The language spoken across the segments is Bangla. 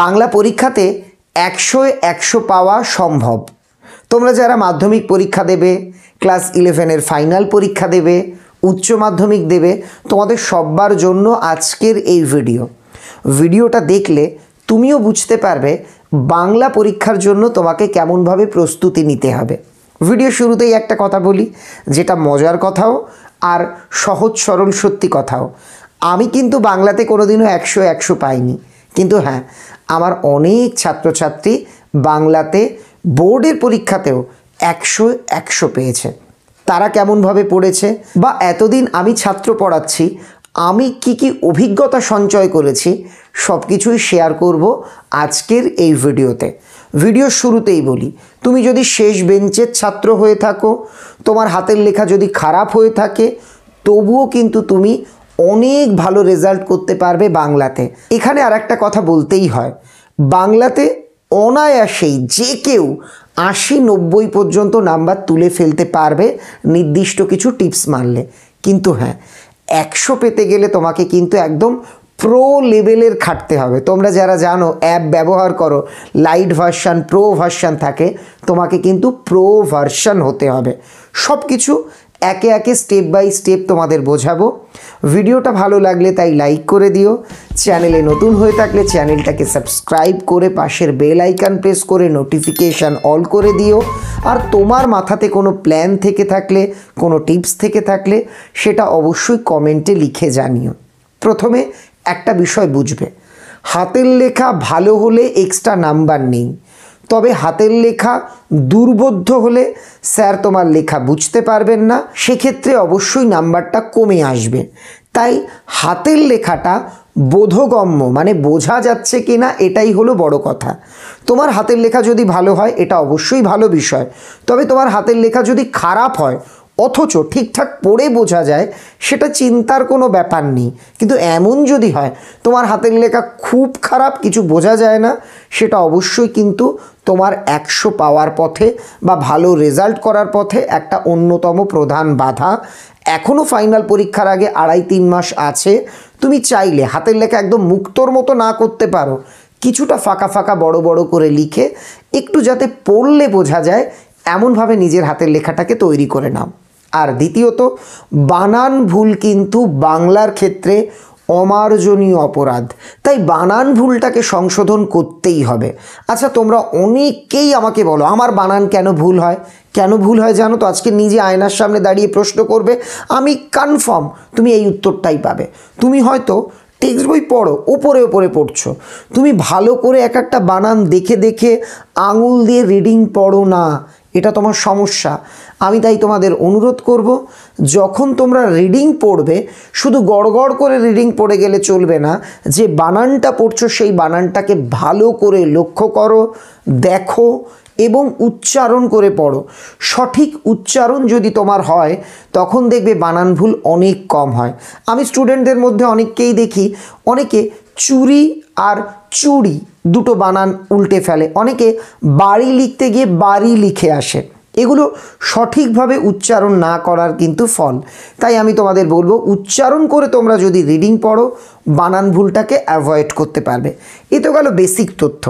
বাংলা পরীক্ষাতে একশোয় একশো পাওয়া সম্ভব তোমরা যারা মাধ্যমিক পরীক্ষা দেবে ক্লাস ইলেভেনের ফাইনাল পরীক্ষা দেবে উচ্চ মাধ্যমিক দেবে তোমাদের সব্বার জন্য আজকের এই ভিডিও ভিডিওটা দেখলে তুমিও বুঝতে পারবে বাংলা পরীক্ষার জন্য তোমাকে কেমনভাবে প্রস্তুতি নিতে হবে ভিডিও শুরুতেই একটা কথা বলি যেটা মজার কথাও আর সহজ সরল সত্যি কথাও আমি কিন্তু বাংলাতে কোনোদিনও একশো একশো পাইনি কিন্তু হ্যাঁ আমার অনেক ছাত্রছাত্রী বাংলাতে বোর্ডের পরীক্ষাতেও একশো একশো পেয়েছে তারা কেমনভাবে পড়েছে বা এতদিন আমি ছাত্র পড়াচ্ছি আমি কি কি অভিজ্ঞতা সঞ্চয় করেছি সব কিছুই শেয়ার করব আজকের এই ভিডিওতে ভিডিও শুরুতেই বলি তুমি যদি শেষ বেঞ্চের ছাত্র হয়ে থাকো তোমার হাতের লেখা যদি খারাপ হয়ে থাকে তবুও কিন্তু তুমি অনেক ভালো রেজাল্ট করতে পারবে বাংলাতে এখানে আর একটা কথা বলতেই হয় বাংলাতে অনায়াসেই যে কেউ আশি নব্বই পর্যন্ত নাম্বার তুলে ফেলতে পারবে নির্দিষ্ট কিছু টিপস মানলে কিন্তু হ্যাঁ একশো পেতে গেলে তোমাকে কিন্তু একদম প্রো লেভেলের খাটতে হবে তোমরা যারা জানো অ্যাপ ব্যবহার করো লাইট ভার্সান প্রো ভার্সান থাকে তোমাকে কিন্তু প্রো ভার্সান হতে হবে সব কিছু একে একে স্টেপ বাই স্টেপ তোমাদের বোঝাবো ভিডিওটা ভালো লাগলে তাই লাইক করে দিও চ্যানেলে নতুন হয়ে থাকলে চ্যানেলটাকে সাবস্ক্রাইব করে পাশের বেল আইকান প্রেস করে নোটিফিকেশান অল করে দিও আর তোমার মাথাতে কোনো প্ল্যান থেকে থাকলে কোনো টিপস থেকে থাকলে সেটা অবশ্যই কমেন্টে লিখে জানিও প্রথমে একটা বিষয় বুঝবে হাতের লেখা ভালো হলে এক্সট্রা নাম্বার নেই তবে হাতের লেখা দুর্বোধ্য হলে স্যার তোমার লেখা বুঝতে পারবেন না সেক্ষেত্রে অবশ্যই নাম্বারটা কমে আসবে তাই হাতের লেখাটা বোধগম্য মানে বোঝা যাচ্ছে কি না এটাই হলো বড় কথা তোমার হাতের লেখা যদি ভালো হয় এটা অবশ্যই ভালো বিষয় তবে তোমার হাতের লেখা যদি খারাপ হয় অথচ ঠিকঠাক পড়ে বোঝা যায় সেটা চিন্তার কোনো ব্যাপার নেই কিন্তু এমন যদি হয় তোমার হাতের লেখা খুব খারাপ কিছু বোঝা যায় না সেটা অবশ্যই কিন্তু তোমার একশো পাওয়ার পথে বা ভালো রেজাল্ট করার পথে একটা অন্যতম প্রধান বাধা এখনও ফাইনাল পরীক্ষার আগে আড়াই তিন মাস আছে তুমি চাইলে হাতের লেখা একদম মুক্তর মতো না করতে পারো কিছুটা ফাঁকা ফাঁকা বড় বড় করে লিখে একটু যাতে পড়লে বোঝা যায় এমনভাবে নিজের হাতের লেখাটাকে তৈরি করে নাও আর দ্বিতীয়ত বানান ভুল কিন্তু বাংলার ক্ষেত্রে অমার্জনীয় অপরাধ তাই বানান ভুলটাকে সংশোধন করতেই হবে আচ্ছা তোমরা অনেকেই আমাকে বলো আমার বানান কেন ভুল হয় কেন ভুল হয় জানো তো আজকে নিজে আয়নার সামনে দাঁড়িয়ে প্রশ্ন করবে আমি কনফার্ম তুমি এই উত্তরটাই পাবে তুমি হয়তো টেক্সট বই পড়ো ওপরে ওপরে পড়ছো তুমি ভালো করে এক একটা বানান দেখে দেখে আঙুল দিয়ে রিডিং পড়ো না এটা তোমার সমস্যা আমি তাই তোমাদের অনুরোধ করব যখন তোমরা রিডিং পড়বে শুধু গড়গড় করে রিডিং পড়ে গেলে চলবে না যে বানানটা পড়ছো সেই বানানটাকে ভালো করে লক্ষ্য করো দেখো এবং উচ্চারণ করে পড়ো সঠিক উচ্চারণ যদি তোমার হয় তখন দেখবে বানান ভুল অনেক কম হয় আমি স্টুডেন্টদের মধ্যে অনেককেই দেখি অনেকে চুরি আর চুরি দুটো বানান উল্টে ফেলে অনেকে বাড়ি লিখতে গিয়ে বাড়ি লিখে আসে এগুলো সঠিকভাবে উচ্চারণ না করার কিন্তু ফল তাই আমি তোমাদের বলবো উচ্চারণ করে তোমরা যদি রিডিং পড়ো বানান ভুলটাকে অ্যাভয়েড করতে পারবে এ তো গেল বেসিক তথ্য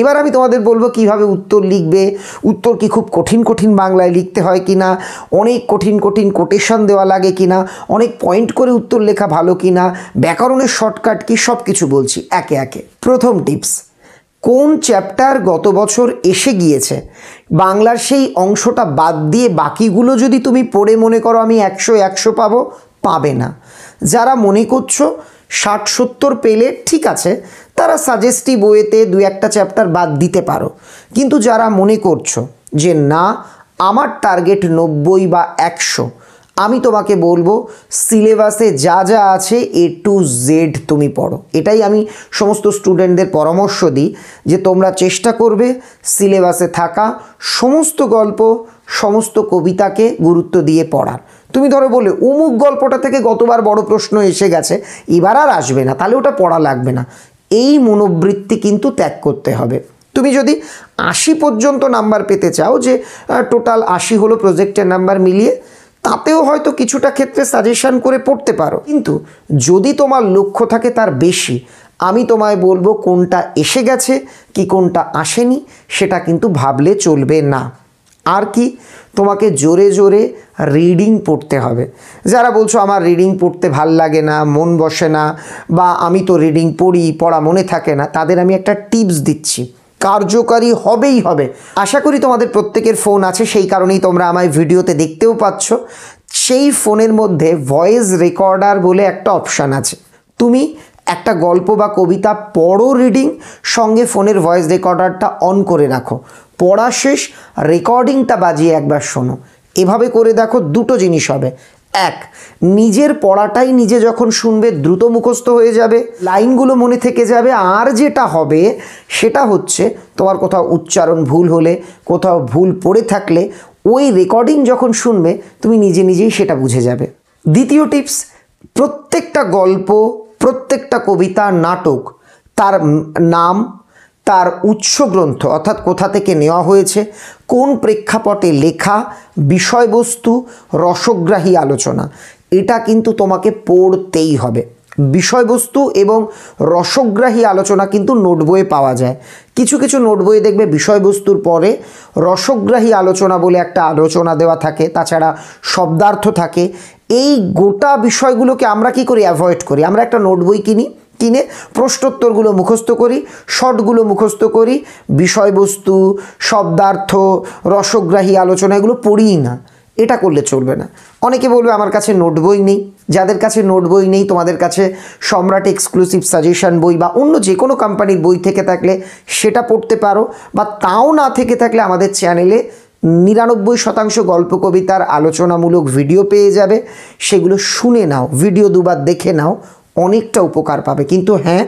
এবার আমি তোমাদের বলবো কিভাবে উত্তর লিখবে উত্তর কি খুব কঠিন কঠিন বাংলায় লিখতে হয় কি না অনেক কঠিন কঠিন কোটেশন দেওয়া লাগে কি না অনেক পয়েন্ট করে উত্তর লেখা ভালো কি না ব্যাকরণের শর্টকাট কি সব কিছু বলছি একে একে প্রথম টিপস কোন চ্যাপ্টার গত বছর এসে গিয়েছে বাংলার সেই অংশটা বাদ দিয়ে বাকিগুলো যদি তুমি পড়ে মনে করো আমি একশো একশো পাবো পাবে না যারা মনে করছো ষাট সত্তর পেলে ঠিক আছে তারা সাজেস্টি বইয়েতে দু একটা চ্যাপ্টার বাদ দিতে পারো কিন্তু যারা মনে করছো যে না আমার টার্গেট নব্বই বা একশো আমি তোমাকে বলবো সিলেবাসে যা যা আছে এ টু জেড তুমি পড়ো এটাই আমি সমস্ত স্টুডেন্টদের পরামর্শ দিই যে তোমরা চেষ্টা করবে সিলেবাসে থাকা সমস্ত গল্প সমস্ত কবিতাকে গুরুত্ব দিয়ে পড়ার তুমি ধরো বলে অমুক গল্পটা থেকে গতবার বড় প্রশ্ন এসে গেছে এবার আর আসবে না তাহলে ওটা পড়া লাগবে না এই মনোবৃত্তি কিন্তু ত্যাগ করতে হবে তুমি যদি আশি পর্যন্ত নাম্বার পেতে চাও যে টোটাল আশি হলো প্রজেক্টের নাম্বার মিলিয়ে তাতেও হয়তো কিছুটা ক্ষেত্রে সাজেশান করে পড়তে পারো কিন্তু যদি তোমার লক্ষ্য থাকে তার বেশি আমি তোমায় বলবো কোনটা এসে গেছে কি কোনটা আসেনি সেটা কিন্তু ভাবলে চলবে না আর কি তোমাকে জোরে জোরে রিডিং পড়তে হবে যারা বলছো আমার রিডিং পড়তে ভাল লাগে না মন বসে না বা আমি তো রিডিং পড়ি পড়া মনে থাকে না তাদের আমি একটা টিপস দিচ্ছি কার্যকারী হবেই হবে আশা করি তোমাদের প্রত্যেকের ফোন আছে সেই কারণেই তোমরা আমায় ভিডিওতে দেখতেও পাচ্ছ সেই ফোনের মধ্যে ভয়েস রেকর্ডার বলে একটা অপশান আছে তুমি একটা গল্প বা কবিতা পড়ো রিডিং সঙ্গে ফোনের ভয়েস রেকর্ডারটা অন করে রাখো পড়া শেষ রেকর্ডিংটা বাজিয়ে একবার শোনো এভাবে করে দেখো দুটো জিনিস হবে এক নিজের পড়াটাই নিজে যখন শুনবে দ্রুত মুখস্থ হয়ে যাবে লাইনগুলো মনে থেকে যাবে আর যেটা হবে সেটা হচ্ছে তোমার কোথাও উচ্চারণ ভুল হলে কোথাও ভুল পড়ে থাকলে ওই রেকর্ডিং যখন শুনবে তুমি নিজে নিজেই সেটা বুঝে যাবে দ্বিতীয় টিপস প্রত্যেকটা গল্প প্রত্যেকটা কবিতা নাটক তার নাম তার উৎস গ্রন্থ অর্থাৎ কোথা থেকে নেওয়া হয়েছে কোন প্রেক্ষাপটে লেখা বিষয়বস্তু রসগ্রাহী আলোচনা এটা কিন্তু তোমাকে পড়তেই হবে বিষয়বস্তু এবং রসগ্রাহী আলোচনা কিন্তু নোট বইয়ে পাওয়া যায় কিছু কিছু নোট বইয়ে দেখবে বিষয়বস্তুর পরে রসগ্রাহী আলোচনা বলে একটা আলোচনা দেওয়া থাকে তাছাড়া শব্দার্থ থাকে এই গোটা বিষয়গুলোকে আমরা কি করি অ্যাভয়েড করি আমরা একটা নোট বই কিনি কিনে প্রশ্নোত্তরগুলো মুখস্থ করি শর্টগুলো মুখস্থ করি বিষয়বস্তু শব্দার্থ রসগ্রাহী আলোচনা এগুলো পড়িই না এটা করলে চলবে না অনেকে বলবে আমার কাছে নোট বই নেই যাদের কাছে নোট বই নেই তোমাদের কাছে সম্রাট এক্সক্লুসিভ সাজেশন বই বা অন্য যে কোনো কোম্পানির বই থেকে থাকলে সেটা পড়তে পারো বা তাও না থেকে থাকলে আমাদের চ্যানেলে নিরানব্বই শতাংশ গল্প কবিতার আলোচনামূলক ভিডিও পেয়ে যাবে সেগুলো শুনে নাও ভিডিও দুবার দেখে নাও অনেকটা উপকার পাবে কিন্তু হ্যাঁ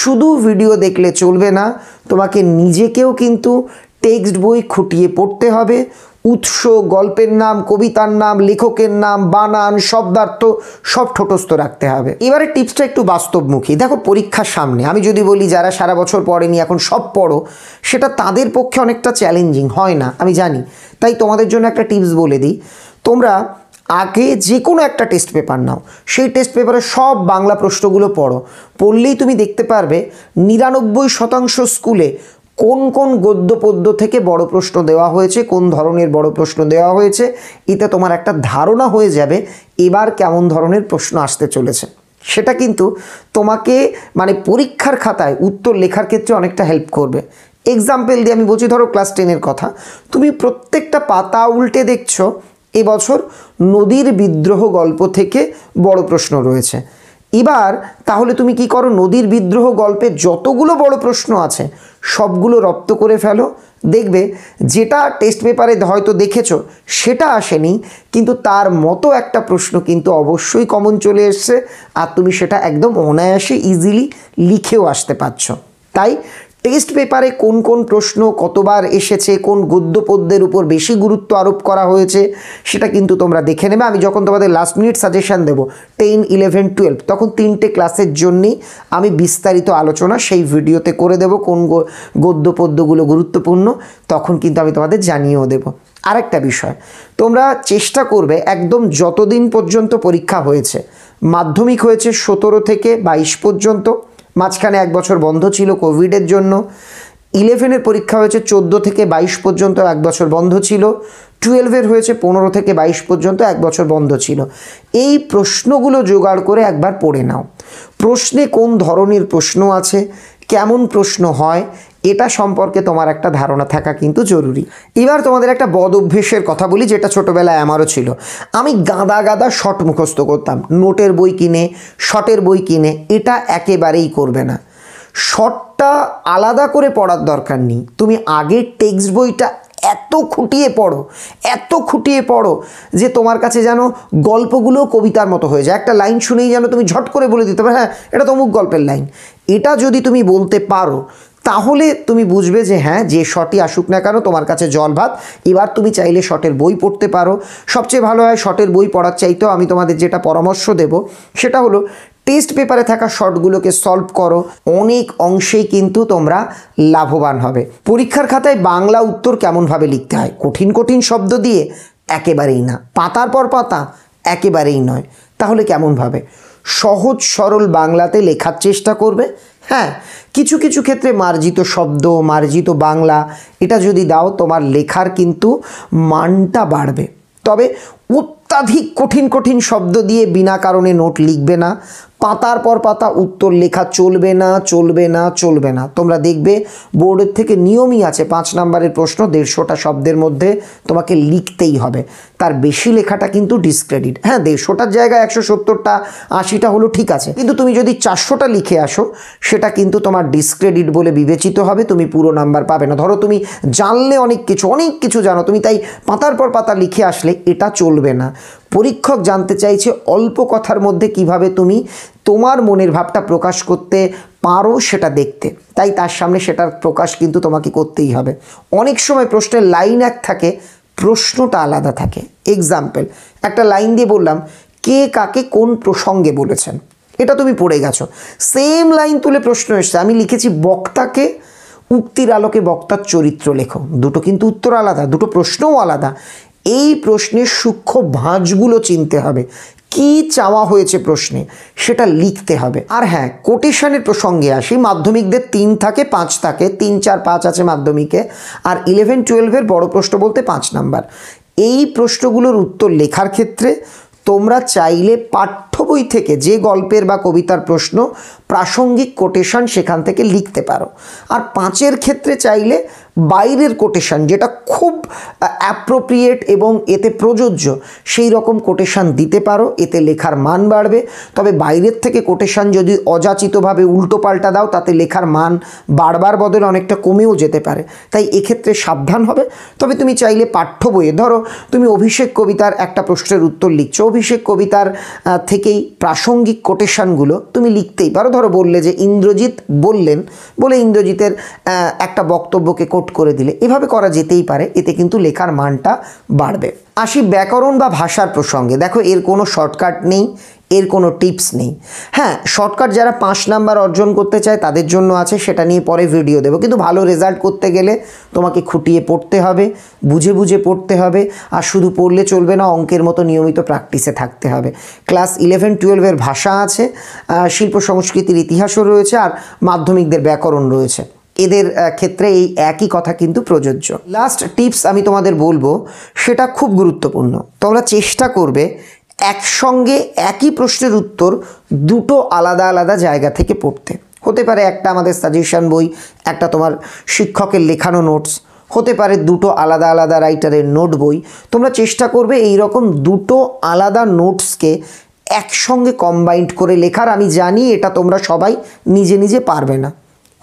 শুধু ভিডিও দেখলে চলবে না তোমাকে নিজেকেও কিন্তু টেক্সট বই খুঁটিয়ে পড়তে হবে উৎস গল্পের নাম কবিতার নাম লেখকের নাম বানান শব্দার্থ সব ঠোটস্থ রাখতে হবে এবারে টিপসটা একটু বাস্তবমুখী দেখো পরীক্ষার সামনে আমি যদি বলি যারা সারা বছর পড়েনি এখন সব পড়ো সেটা তাদের পক্ষে অনেকটা চ্যালেঞ্জিং হয় না আমি জানি তাই তোমাদের জন্য একটা টিপস বলে দিই তোমরা আগে যে কোনো একটা টেস্ট পেপার নাও সেই টেস্ট পেপারে সব বাংলা প্রশ্নগুলো পড়ো পড়লেই তুমি দেখতে পারবে নিরানব্বই শতাংশ স্কুলে কোন কোন গদ্য পদ্য থেকে বড় প্রশ্ন দেওয়া হয়েছে কোন ধরনের বড় প্রশ্ন দেওয়া হয়েছে এতে তোমার একটা ধারণা হয়ে যাবে এবার কেমন ধরনের প্রশ্ন আসতে চলেছে সেটা কিন্তু তোমাকে মানে পরীক্ষার খাতায় উত্তর লেখার ক্ষেত্রে অনেকটা হেল্প করবে এক্সাম্পল দিয়ে আমি বলছি ধরো ক্লাস টেনের কথা তুমি প্রত্যেকটা পাতা উল্টে দেখছো এবছর নদীর বিদ্রোহ গল্প থেকে বড় প্রশ্ন রয়েছে এবার তাহলে তুমি কি করো নদীর বিদ্রোহ গল্পে যতগুলো বড় প্রশ্ন আছে সবগুলো রপ্ত করে ফেলো দেখবে যেটা টেস্ট পেপারে হয়তো দেখেছো সেটা আসেনি কিন্তু তার মতো একটা প্রশ্ন কিন্তু অবশ্যই কমন চলে এসছে আর তুমি সেটা একদম অনায়াসে ইজিলি লিখেও আসতে পারছ তাই টেস্ট পেপারে কোন কোন প্রশ্ন কতবার এসেছে কোন গদ্য পদ্যের উপর বেশি গুরুত্ব আরোপ করা হয়েছে সেটা কিন্তু তোমরা দেখে নেবে আমি যখন তোমাদের লাস্ট মিনিট সাজেশান দেবো টেন ইলেভেন টুয়েলভ তখন তিনটে ক্লাসের জন্যেই আমি বিস্তারিত আলোচনা সেই ভিডিওতে করে দেব কোন গদ্য পদ্যগুলো গুরুত্বপূর্ণ তখন কিন্তু আমি তোমাদের জানিয়েও দেবো আরেকটা বিষয় তোমরা চেষ্টা করবে একদম যতদিন পর্যন্ত পরীক্ষা হয়েছে মাধ্যমিক হয়েছে সতেরো থেকে বাইশ পর্যন্ত মাঝখানে এক বছর বন্ধ ছিল কোভিডের জন্য ইলেভেনের পরীক্ষা হয়েছে চোদ্দ থেকে বাইশ পর্যন্ত এক বছর বন্ধ ছিল টুয়েলভের হয়েছে পনেরো থেকে বাইশ পর্যন্ত এক বছর বন্ধ ছিল এই প্রশ্নগুলো জোগাড় করে একবার পড়ে নাও প্রশ্নে কোন ধরনের প্রশ্ন আছে কেমন প্রশ্ন হয় এটা সম্পর্কে তোমার একটা ধারণা থাকা কিন্তু জরুরি এবার তোমাদের একটা বদ অভ্যেসের কথা বলি যেটা ছোটোবেলায় আমারও ছিল আমি গাদা গাদা শট মুখস্থ করতাম নোটের বই কিনে শটের বই কিনে এটা একেবারেই করবে না শটটা আলাদা করে পড়ার দরকার নেই তুমি আগে টেক্সট বইটা এত খুঁটিয়ে পড়ো এত খুঁটিয়ে পড়ো যে তোমার কাছে যেন গল্পগুলো কবিতার মতো হয়ে যায় একটা লাইন শুনেই যেন তুমি ঝট করে বলে দিতে পারো হ্যাঁ এটা তো অমুক গল্পের লাইন এটা যদি তুমি বলতে পারো তাহলে তুমি বুঝবে যে হ্যাঁ যে শটই আসুক না কেন তোমার কাছে জল ভাত এবার তুমি চাইলে শটের বই পড়তে পারো সবচেয়ে ভালো হয় শটের বই পড়ার চাইতেও আমি তোমাদের যেটা পরামর্শ দেব সেটা হলো টেস্ট পেপারে থাকা শর্টগুলোকে সলভ করো অনেক অংশেই কিন্তু তোমরা লাভবান হবে পরীক্ষার খাতায় বাংলা উত্তর কেমনভাবে লিখতে হয় কঠিন কঠিন শব্দ দিয়ে একেবারেই না পাতার পর পাতা একেবারেই নয় তাহলে কেমনভাবে সহজ সরল বাংলাতে লেখার চেষ্টা করবে হ্যাঁ কিছু কিছু ক্ষেত্রে মার্জিত শব্দ মার্জিত বাংলা এটা যদি দাও তোমার লেখার কিন্তু মানটা বাড়বে তবে অত্যাধিক কঠিন কঠিন শব্দ দিয়ে বিনা কারণে নোট লিখবে না পাতার পর পাতা উত্তর লেখা চলবে না চলবে না চলবে না তোমরা দেখবে বোর্ডের থেকে নিয়মই আছে পাঁচ নাম্বারের প্রশ্ন দেড়শোটা শব্দের মধ্যে তোমাকে লিখতেই হবে তার বেশি লেখাটা কিন্তু ডিসক্রেডিট হ্যাঁ দেড়শোটার জায়গায় একশো সত্তরটা আশিটা হলো ঠিক আছে কিন্তু তুমি যদি চারশোটা লিখে আসো সেটা কিন্তু তোমার ডিসক্রেডিট বলে বিবেচিত হবে তুমি পুরো নাম্বার পাবে না ধরো তুমি জানলে অনেক কিছু অনেক কিছু জানো তুমি তাই পাতার পর পাতা লিখে আসলে এটা চলবে না পরীক্ষক জানতে চাইছে অল্প কথার মধ্যে কিভাবে তুমি তোমার মনের ভাবটা প্রকাশ করতে পারো সেটা দেখতে তাই তার সামনে সেটার প্রকাশ কিন্তু তোমাকে করতেই হবে অনেক সময় প্রশ্নের লাইন এক থাকে প্রশ্নটা আলাদা থাকে এক্সাম্পল একটা লাইন দিয়ে বললাম কে কাকে কোন প্রসঙ্গে বলেছেন এটা তুমি পড়ে গেছো সেম লাইন তুলে প্রশ্ন এসছে আমি লিখেছি বক্তাকে উক্তির আলোকে বক্তার চরিত্র লেখো দুটো কিন্তু উত্তর আলাদা দুটো প্রশ্নও আলাদা এই প্রশ্নের সূক্ষ্ম ভাঁজগুলো চিনতে হবে কি চাওয়া হয়েছে প্রশ্নে সেটা লিখতে হবে আর হ্যাঁ কোটেশনের প্রসঙ্গে আসি মাধ্যমিকদের তিন থাকে পাঁচ থাকে তিন চার পাঁচ আছে মাধ্যমিকে আর ইলেভেন টুয়েলভের বড় প্রশ্ন বলতে পাঁচ নাম্বার এই প্রশ্নগুলোর উত্তর লেখার ক্ষেত্রে তোমরা চাইলে পাঠ্য বই থেকে যে গল্পের বা কবিতার প্রশ্ন প্রাসঙ্গিক কোটেশন সেখান থেকে লিখতে পারো আর পাঁচের ক্ষেত্রে চাইলে বাইরের কোটেশান যেটা খুব অ্যাপ্রোপ্রিয়েট এবং এতে প্রযোজ্য সেই রকম কোটেশান দিতে পারো এতে লেখার মান বাড়বে তবে বাইরের থেকে কোটেশান যদি অযাচিতভাবে উল্টো পাল্টা দাও তাতে লেখার মান বারবার বদল অনেকটা কমেও যেতে পারে তাই এক্ষেত্রে সাবধান হবে তবে তুমি চাইলে পাঠ্য বইয়ে ধরো তুমি অভিষেক কবিতার একটা প্রশ্নের উত্তর লিখছো অভিষেক কবিতার থেকেই প্রাসঙ্গিক কোটেশানগুলো তুমি লিখতেই পারো ধরো বললে যে ইন্দ্রজিৎ বললেন বলে ইন্দ্রজিতের একটা বক্তব্যকে কোট নোট করে দিলে এভাবে করা যেতেই পারে এতে কিন্তু লেখার মানটা বাড়বে আসি ব্যাকরণ বা ভাষার প্রসঙ্গে দেখো এর কোনো শর্টকাট নেই এর কোনো টিপস নেই হ্যাঁ শর্টকাট যারা পাঁচ নাম্বার অর্জন করতে চায় তাদের জন্য আছে সেটা নিয়ে পরে ভিডিও দেবো কিন্তু ভালো রেজাল্ট করতে গেলে তোমাকে খুঁটিয়ে পড়তে হবে বুঝে বুঝে পড়তে হবে আর শুধু পড়লে চলবে না অঙ্কের মতো নিয়মিত প্র্যাকটিসে থাকতে হবে ক্লাস ইলেভেন টুয়েলভের ভাষা আছে শিল্প সংস্কৃতির ইতিহাসও রয়েছে আর মাধ্যমিকদের ব্যাকরণ রয়েছে এদের ক্ষেত্রে এই একই কথা কিন্তু প্রযোজ্য লাস্ট টিপস আমি তোমাদের বলবো সেটা খুব গুরুত্বপূর্ণ তোমরা চেষ্টা করবে একসঙ্গে একই প্রশ্নের উত্তর দুটো আলাদা আলাদা জায়গা থেকে পড়তে হতে পারে একটা আমাদের সাজেশান বই একটা তোমার শিক্ষকের লেখানো নোটস হতে পারে দুটো আলাদা আলাদা রাইটারের নোট বই তোমরা চেষ্টা করবে এই রকম দুটো আলাদা নোটসকে একসঙ্গে কম্বাইন্ড করে লেখার আমি জানি এটা তোমরা সবাই নিজে নিজে পারবে না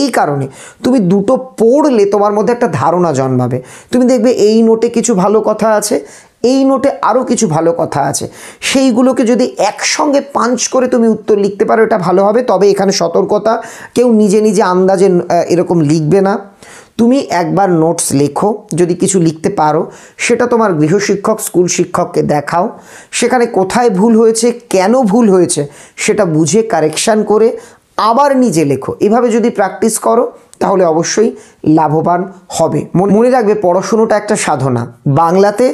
এই কারণে তুমি দুটো পড়লে তোমার মধ্যে একটা ধারণা জন্মাবে তুমি দেখবে এই নোটে কিছু ভালো কথা আছে এই নোটে আরও কিছু ভালো কথা আছে সেইগুলোকে যদি একসঙ্গে পাঞ্চ করে তুমি উত্তর লিখতে পারো এটা ভালো হবে তবে এখানে সতর্কতা কেউ নিজে নিজে আন্দাজে এরকম লিখবে না তুমি একবার নোটস লেখো যদি কিছু লিখতে পারো সেটা তোমার গৃহশিক্ষক স্কুল শিক্ষককে দেখাও সেখানে কোথায় ভুল হয়েছে কেন ভুল হয়েছে সেটা বুঝে কারেকশান করে আবার নিজে লেখো এভাবে যদি প্র্যাকটিস করো তাহলে অবশ্যই লাভবান হবে মনে রাখবে পড়াশুনোটা একটা সাধনা বাংলাতে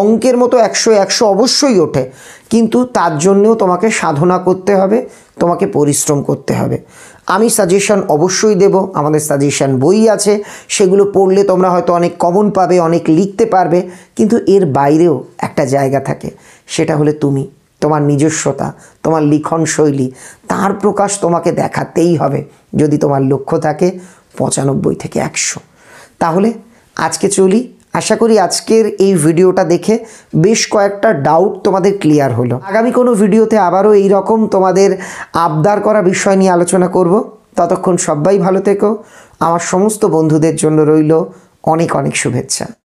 অঙ্কের মতো একশো একশো অবশ্যই ওঠে কিন্তু তার জন্যেও তোমাকে সাধনা করতে হবে তোমাকে পরিশ্রম করতে হবে আমি সাজেশান অবশ্যই দেব আমাদের সাজেশান বই আছে সেগুলো পড়লে তোমরা হয়তো অনেক কমন পাবে অনেক লিখতে পারবে কিন্তু এর বাইরেও একটা জায়গা থাকে সেটা হলে তুমি তোমার নিজস্বতা তোমার লিখন শৈলী তার প্রকাশ তোমাকে দেখাতেই হবে যদি তোমার লক্ষ্য থাকে পঁচানব্বই থেকে একশো তাহলে আজকে চলি আশা করি আজকের এই ভিডিওটা দেখে বেশ কয়েকটা ডাউট তোমাদের ক্লিয়ার হলো আগামী কোনো ভিডিওতে আবারও এই রকম তোমাদের আবদার করা বিষয় নিয়ে আলোচনা করব ততক্ষণ সবাই ভালো থেকো আমার সমস্ত বন্ধুদের জন্য রইল অনেক অনেক শুভেচ্ছা